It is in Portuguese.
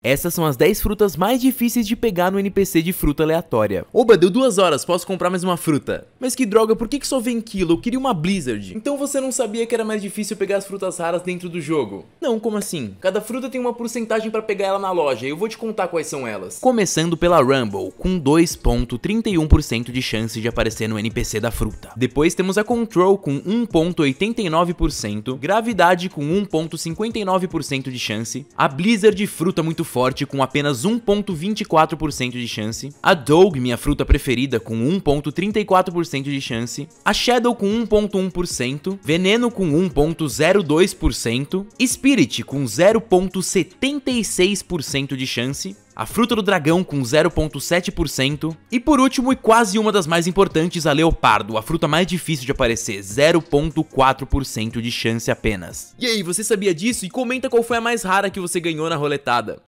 Essas são as 10 frutas mais difíceis de pegar no NPC de fruta aleatória. Oba, deu duas horas, posso comprar mais uma fruta. Mas que droga, por que, que só vem quilo? Eu queria uma Blizzard. Então você não sabia que era mais difícil pegar as frutas raras dentro do jogo? Não, como assim? Cada fruta tem uma porcentagem para pegar ela na loja, eu vou te contar quais são elas. Começando pela Rumble, com 2.31% de chance de aparecer no NPC da fruta. Depois temos a Control com 1.89%, Gravidade com 1.59% de chance, a Blizzard fruta muito forte com apenas 1.24% de chance, a Doug, minha fruta preferida, com 1.34% de chance, a Shadow com 1.1%, Veneno com 1.02%, Spirit com 0.76% de chance, a Fruta do Dragão com 0,7%, e por último e quase uma das mais importantes, a Leopardo, a fruta mais difícil de aparecer, 0,4% de chance apenas. E aí, você sabia disso? E comenta qual foi a mais rara que você ganhou na roletada.